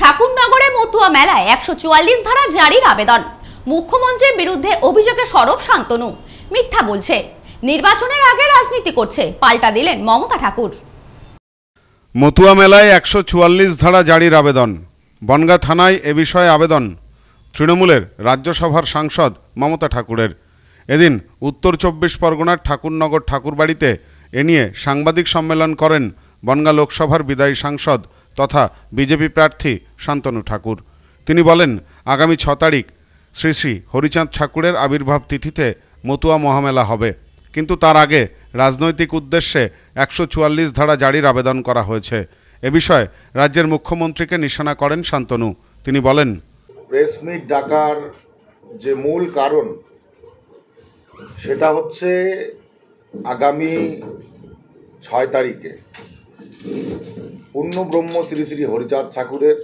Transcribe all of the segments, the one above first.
ঠাকুরনগরে মতুয়া মেলায় একশো ধারা জারির আবেদন মুখ্যমন্ত্রীর বিরুদ্ধে অভিযোগে সরব শান্তনু মিথ্যা বলছে নির্বাচনের আগে রাজনীতি করছে পাল্টা দিলেন মমতা ঠাকুর মতুয়া মেলায় একশো ধারা জারির আবেদন বনগা থানায় এ বিষয়ে আবেদন তৃণমূলের রাজ্যসভার সাংসদ মমতা ঠাকুরের এদিন উত্তর চব্বিশ পরগনার ঠাকুরনগর ঠাকুরবাড়িতে এ নিয়ে সাংবাদিক সম্মেলন করেন বনগা লোকসভার বিদায়ী সাংসদ তথা বিজেপি প্রার্থী শান্তনু ঠাকুর তিনি বলেন আগামী ছ তারিখ শ্রী শ্রী হরিচাঁদ ঠাকুরের আবির্ভাব তিথিতে মতুয়া মহামেলা হবে কিন্তু তার আগে রাজনৈতিক উদ্দেশ্যে একশো চুয়াল্লিশ ধারা জারির আবেদন করা হয়েছে এ বিষয়ে রাজ্যের মুখ্যমন্ত্রীকে নিশানা করেন শান্তনু তিনি বলেন প্রেসমিট ডাকার যে মূল কারণ সেটা হচ্ছে আগামী ছয় তারিখে পূর্ণ ব্রহ্ম শ্রী শ্রী হরিচাঁদ ঠাকুরের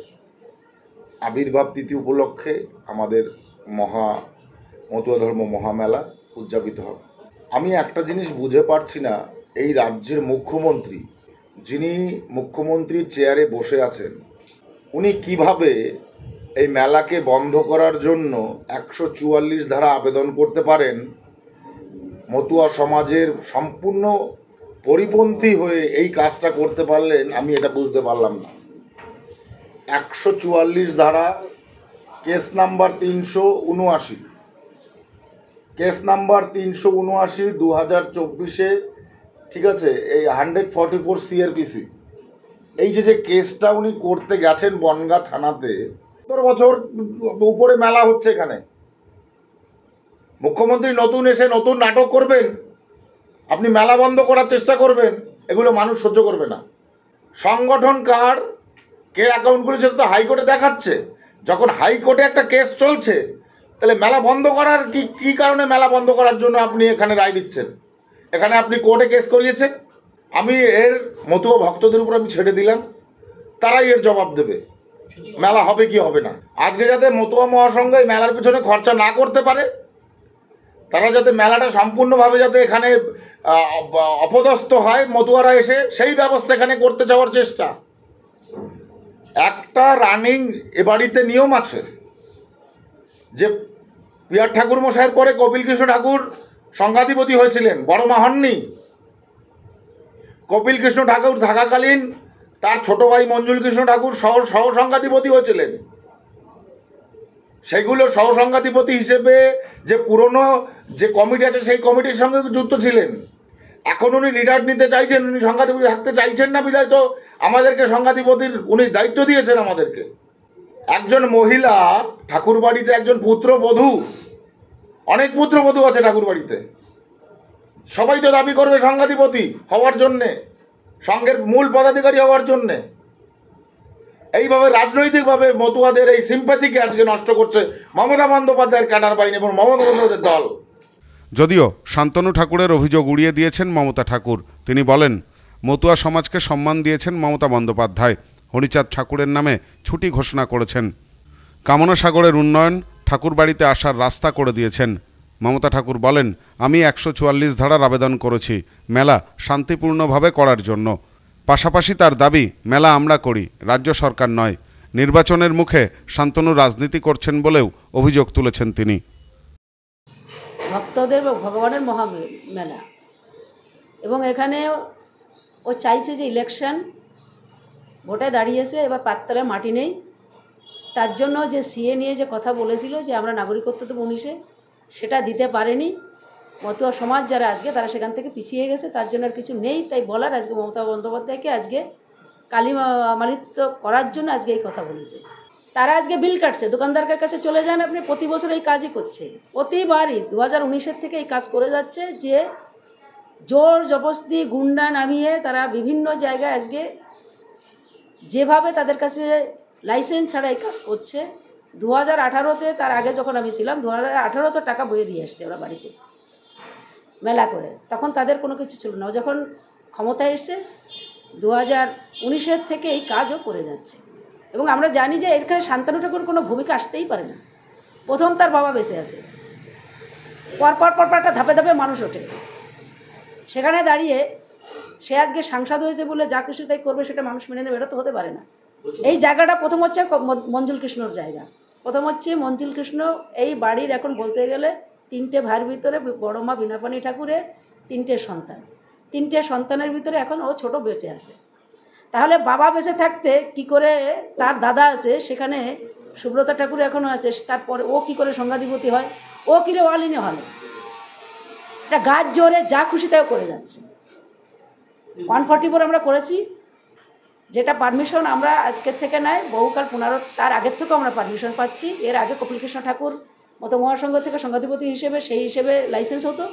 আবির্ভাব তিথি উপলক্ষে আমাদের মহা মতুয়া ধর্ম মহামেলা উদযাপিত হবে আমি একটা জিনিস বুঝে পারছি না এই রাজ্যের মুখ্যমন্ত্রী যিনি মুখ্যমন্ত্রী চেয়ারে বসে আছেন উনি কিভাবে এই মেলাকে বন্ধ করার জন্য একশো চুয়াল্লিশ ধারা আবেদন করতে পারেন মতুয়া সমাজের সম্পূর্ণ পরিপন্থী হয়ে এই কাজটা করতে পারলেন আমি এটা বুঝতে পারলাম না একশো চুয়াল্লিশ ধারা কেস নাম্বার তিনশো উনআশি কেস নাম্বার তিনশো উনআশি দু হাজার চব্বিশে ঠিক আছে এই হান্ড্রেড ফর্টি ফোর সিআরপিসি এই যে যে কেসটা উনি করতে গেছেন বনগা থানাতে সতেরো বছর উপরে মেলা হচ্ছে এখানে মুখ্যমন্ত্রী নতুন এসে নতুন নাটক করবেন আপনি মেলা বন্ধ করার চেষ্টা করবেন এগুলো মানুষ সহ্য করবে না সংগঠন কার কে অ্যাকাউন্টগুলো সেটা তো হাইকোর্টে দেখাচ্ছে যখন হাইকোর্টে একটা কেস চলছে তাহলে মেলা বন্ধ করার কি কী কারণে মেলা বন্ধ করার জন্য আপনি এখানে রায় দিচ্ছেন এখানে আপনি কোর্টে কেস করিয়েছেন আমি এর মতুয়া ভক্তদের উপর আমি ছেড়ে দিলাম তারাই এর জবাব দেবে মেলা হবে কি হবে না আজকে যাতে মতুয়া মহাসংঘ মেলার পিছনে খরচা না করতে পারে তারা যাতে মেলাটা সম্পূর্ণভাবে যাতে এখানে অপদস্থ হয় মতুয়ারা এসে সেই ব্যবস্থা এখানে করতে যাওয়ার চেষ্টা একটা রানিং এ বাড়িতে নিয়ম আছে যে পিয়ার ঠাকুর মশাইয়ের পরে কপিল কৃষ্ণ ঠাকুর সংঘাধিপতি হয়েছিলেন বড় মাহন্নি কপিল কৃষ্ণ ঠাকুর থাকাকালীন তার ছোট ভাই মঞ্জুল কৃষ্ণ ঠাকুর সহ সহ সংঘাধিপতি হয়েছিলেন সেগুলো সহসংঘাধিপতি হিসেবে যে পুরনো যে কমিটি আছে সেই কমিটির সঙ্গে যুক্ত ছিলেন এখন উনি রিটায়ার নিতে চাইছেন উনি সংঘাধিপতি থাকতে চাইছেন না বিধায় তো আমাদেরকে সংঘাধিপতির উনি দায়িত্ব দিয়েছেন আমাদেরকে একজন মহিলা ঠাকুর বাড়িতে একজন পুত্রবধূ অনেক পুত্রবধূ আছে ঠাকুর বাড়িতে সবাই তো দাবি করবে সংঘাধিপতি হওয়ার জন্যে সঙ্গের মূল পদাধিকারী হওয়ার জন্যে এইভাবে রাজনৈতিকভাবে মতুয়াদের এই সিম্প্যাথিকে আজকে নষ্ট করছে মমতা বন্দ্যোপাধ্যায়ের ক্যাডার বাহিনী এবং মমতা বন্দ্যোপাধ্যায়ের দল যদিও শান্তনু ঠাকুরের অভিযোগ উড়িয়ে দিয়েছেন মমতা ঠাকুর তিনি বলেন মতুয়া সমাজকে সম্মান দিয়েছেন মমতা বন্দ্যোপাধ্যায় হরিচাঁদ ঠাকুরের নামে ছুটি ঘোষণা করেছেন কামনা সাগরের উন্নয়ন ঠাকুরবাড়িতে আসার রাস্তা করে দিয়েছেন মমতা ঠাকুর বলেন আমি একশো চুয়াল্লিশ ধারার আবেদন করেছি মেলা শান্তিপূর্ণভাবে করার জন্য পাশাপাশি তার দাবি মেলা আমরা করি রাজ্য সরকার নয় নির্বাচনের মুখে শান্তনু রাজনীতি করছেন বলেও অভিযোগ তুলেছেন তিনি ভক্তদের ভগবানের মহামেলা এবং এখানে ও চাইছে যে ইলেকশন ভোটে দাঁড়িয়েছে এবার পাত্তালে মাটি নেই তার জন্য যে সিএ নিয়ে যে কথা বলেছিল যে আমরা নাগরিকত্ব তো উনিশে সেটা দিতে পারেনি মতুয়া সমাজ যারা আজকে তারা সেখান থেকে পিছিয়ে গেছে তার জন্য আর কিছু নেই তাই বলার আজকে মমতা বন্দ্যোপাধ্যায়কে আজকে কালী মালিত্ব করার জন্য আজকে এই কথা বলেছে তারা আজকে বিল কাটছে দোকানদারকার কাছে চলে যান আপনি প্রতি বছর এই কাজই করছে প্রতিবারই দু হাজার থেকে এই কাজ করে যাচ্ছে যে জোর জবস্তি গুন্ডা নামিয়ে তারা বিভিন্ন জায়গায় আজকে যেভাবে তাদের কাছে লাইসেন্স ছাড়া এই কাজ করছে দু হাজার আঠারোতে তার আগে যখন আমি ছিলাম দু হাজার তো টাকা বয়ে দিয়ে আসছে ওরা বাড়িতে মেলা করে তখন তাদের কোনো কিছু ছিল না যখন ক্ষমতায় এসছে দু হাজার উনিশের থেকে এই কাজও করে যাচ্ছে এবং আমরা জানি যে এখানে শান্তানু ঠাকুর কোনো ভূমিকা আসতেই পারে না প্রথম তার বাবা বেঁচে আসে পর পর একটা ধাপে ধাপে মানুষ ওঠে সেখানে দাঁড়িয়ে সে আজকে সাংসদ হয়েছে বলে যা কিছু তাই করবে সেটা মানুষ মেনে নেবে এটা তো হতে পারে না এই জায়গাটা প্রথম হচ্ছে মঞ্জুল কৃষ্ণর জায়গা প্রথম হচ্ছে মঞ্জুল কৃষ্ণ এই বাড়ির এখন বলতে গেলে তিনটে ভাইয়ের ভিতরে বড় মা বিনাপানি ঠাকুরের তিনটে সন্তান তিনটে সন্তানের ভিতরে এখন ও ছোট বেঁচে আছে তাহলে বাবা বেঁচে থাকতে কি করে তার দাদা আছে সেখানে সুব্রতা ঠাকুর এখনও আছে তারপরে ও কি করে সংঘাধিপতি হয় ও কিরে অলিনে হলে এটা গাছ জোরে যা খুশি তাও করে যাচ্ছে ওয়ান ফর্টি ফোর আমরা করেছি যেটা পারমিশন আমরা আজকের থেকে নেয় বহুকাল পুনর তার আগের থেকেও আমরা পারমিশন পাচ্ছি এর আগে কপিলকৃষ্ণ ঠাকুর মত মহাসংঘ থেকে সংঘাধিপতি হিসেবে সেই হিসেবে লাইসেন্স হতো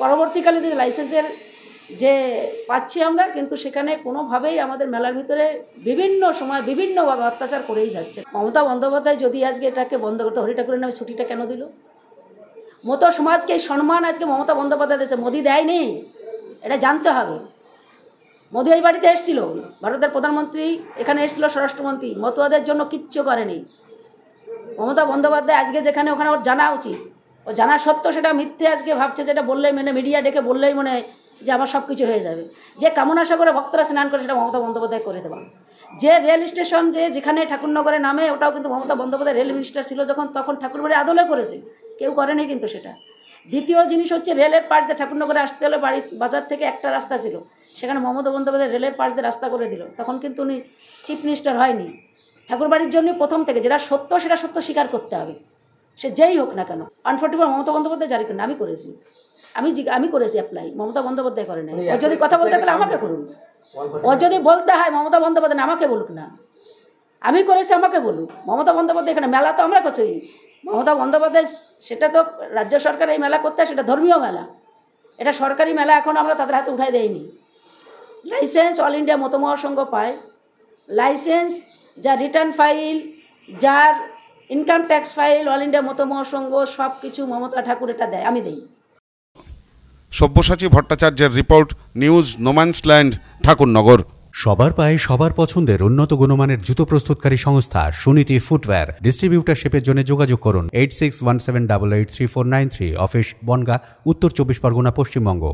পরবর্তীকালে যে লাইসেন্সের যে পাচ্ছি আমরা কিন্তু সেখানে কোনোভাবেই আমাদের মেলার ভিতরে বিভিন্ন সময় বিভিন্নভাবে অত্যাচার করেই যাচ্ছে মমতা বন্দ্যোপাধ্যায় যদি আজকে এটাকে বন্ধ করতে হরি ঠাকুরের নামে ছুটিটা কেন দিল মতো সমাজকে এই সম্মান আজকে মমতা বন্দ্যোপাধ্যায় দেশে মোদি দেয়নি এটা জানতে হবে মোদি এই বাড়িতে এসেছিল ভারতের প্রধানমন্ত্রী এখানে এসেছিল স্বরাষ্ট্রমন্ত্রী মতুয়াদের জন্য কিচ্ছু করেনি মমতা বন্দ্যোপাধ্যায় আজকে যেখানে ওখানে ওর জানা উচিত ও জানা সত্ত্বেও সেটা মিথ্যে আজকে ভাবছে যেটা বললেই মানে মিডিয়া ডেকে বললেই মনে হয় যে আমার সব কিছু হয়ে যাবে যে কামনা সাগরে ভক্তরা স্নান করে সেটা মমতা বন্দ্যোপাধ্যায় করে দেওয়া যে রেল স্টেশন যে যেখানে ঠাকুরনগরে নামে ওটাও কিন্তু মমতা বন্দ্যোপাধ্যায় রেল মিনিস্টার ছিল যখন তখন ঠাকুরবাড়ি আদলে করেছে কেউ করেনি কিন্তু সেটা দ্বিতীয় জিনিস হচ্ছে রেলের পাশ দিয়ে ঠাকুরনগরে আসতে হলে বাড়ি বাজার থেকে একটা রাস্তা ছিল সেখানে মমতা বন্দ্যোপাধ্যায় রেলের পাশ দিয়ে রাস্তা করে দিল তখন কিন্তু উনি চিফ মিনিস্টার হয়নি ঠাকুরবাড়ির জন্য প্রথম থেকে যেটা সত্য সেটা সত্য স্বীকার করতে হবে সে যেই হোক না কেন আনফোর্টেবল মমতা বন্দ্যোপাধ্যায় জারি করেন আমি করেছি আমি আমি করেছি অ্যাপ্লাই মমতা বন্দ্যোপাধ্যায় করে নাই ও যদি কথা বলতে তাহলে আমাকে করুন ও যদি বলতে হয় মমতা বন্দ্যোপাধ্যায় আমাকে বলুক না আমি করেছি আমাকে বলুক মমতা বন্দ্যোপাধ্যায় এখানে মেলা তো আমরা করছি মমতা বন্দ্যোপাধ্যায় সেটা তো রাজ্য সরকার এই মেলা করতে সেটা ধর্মীয় মেলা এটা সরকারি মেলা এখন আমরা তাদের হাতে উঠাই দেয়নি লাইসেন্স অল ইন্ডিয়া মতো মহাসংঘ পায় লাইসেন্স যা রিটার্ন ফাইল যার income tax file all India মতো মহাসংঘ সব কিছু মমতা ঠাকুর এটা দেয় আমি দেই সব্যসাচী ভট্টাচার্যের রিপোর্ট নিউজ নোম্যান্সল্যান্ড ঠাকুরনগর সবার পায়ে সবার পছন্দের উন্নত গুণমানের জুতো প্রস্তুতকারী সংস্থা সুনীতি ফুটওয়্যার ডিস্ট্রিবিউটারশিপের জন্য যোগাযোগ করুন eight six one seven double eight three four nine three office Bangaon উত্তর চব্বিশ পরগনা পশ্চিমবঙ্গ